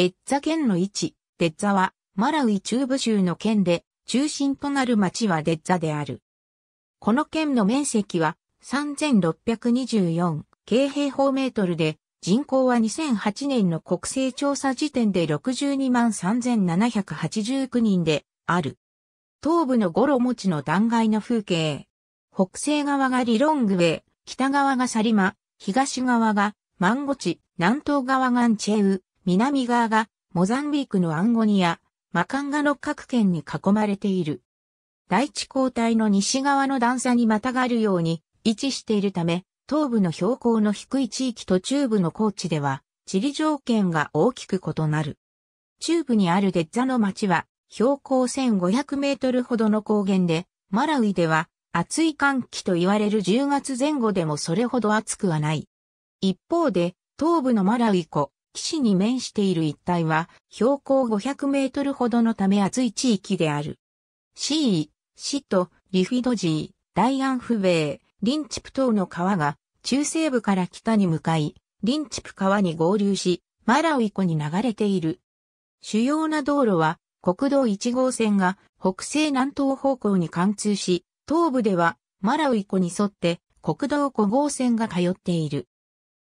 デッツァ県の位置、デッツァは、マラウイ中部州の県で、中心となる町はデッツァである。この県の面積は3624京平方メートルで、人口は2008年の国勢調査時点で62万3789人である。東部のゴロ持ちの断崖の風景。北西側がリロングウェイ、北側がサリマ、東側がマンゴチ、南東側がンチェウ、南側がモザンビークのアンゴニア、マカンガの各県に囲まれている。大地交代の西側の段差にまたがるように位置しているため、東部の標高の低い地域と中部の高地では、地理条件が大きく異なる。中部にあるデッザの町は、標高1500メートルほどの高原で、マラウイでは、暑い寒気と言われる10月前後でもそれほど暑くはない。一方で、東部のマラウイ湖、岸に面している一帯は標高500メートルほどのため暑い地域である。シー、シト、リフィドジー、ダイアンフベイ、リンチプ等の川が中西部から北に向かい、リンチプ川に合流し、マラウイ湖に流れている。主要な道路は国道1号線が北西南東方向に貫通し、東部ではマラウイ湖に沿って国道5号線が通っている。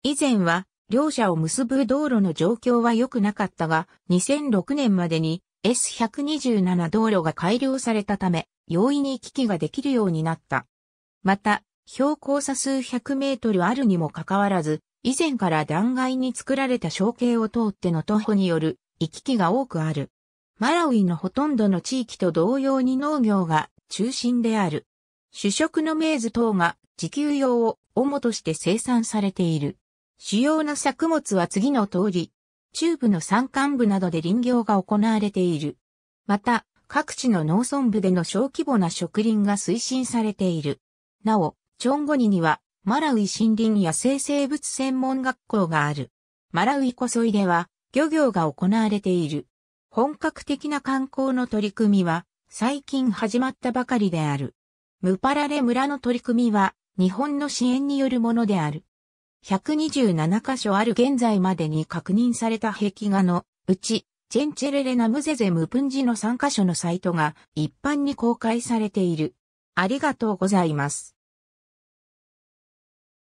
以前は両者を結ぶ道路の状況は良くなかったが、2006年までに S127 道路が改良されたため、容易に行き来ができるようになった。また、標高差数百メートルあるにもかかわらず、以前から断崖に作られた小径を通っての徒歩による行き来が多くある。マラウイのほとんどの地域と同様に農業が中心である。主食のメーズ等が自給用を主として生産されている。主要な作物は次の通り、中部の山間部などで林業が行われている。また、各地の農村部での小規模な植林が推進されている。なお、チョンゴニには、マラウイ森林野生生物専門学校がある。マラウイこそいでは、漁業が行われている。本格的な観光の取り組みは、最近始まったばかりである。ムパラレ村の取り組みは、日本の支援によるものである。127カ所ある現在までに確認された壁画のうち、チェンチェレレナムゼゼムプンジの3カ所のサイトが一般に公開されている。ありがとうございます。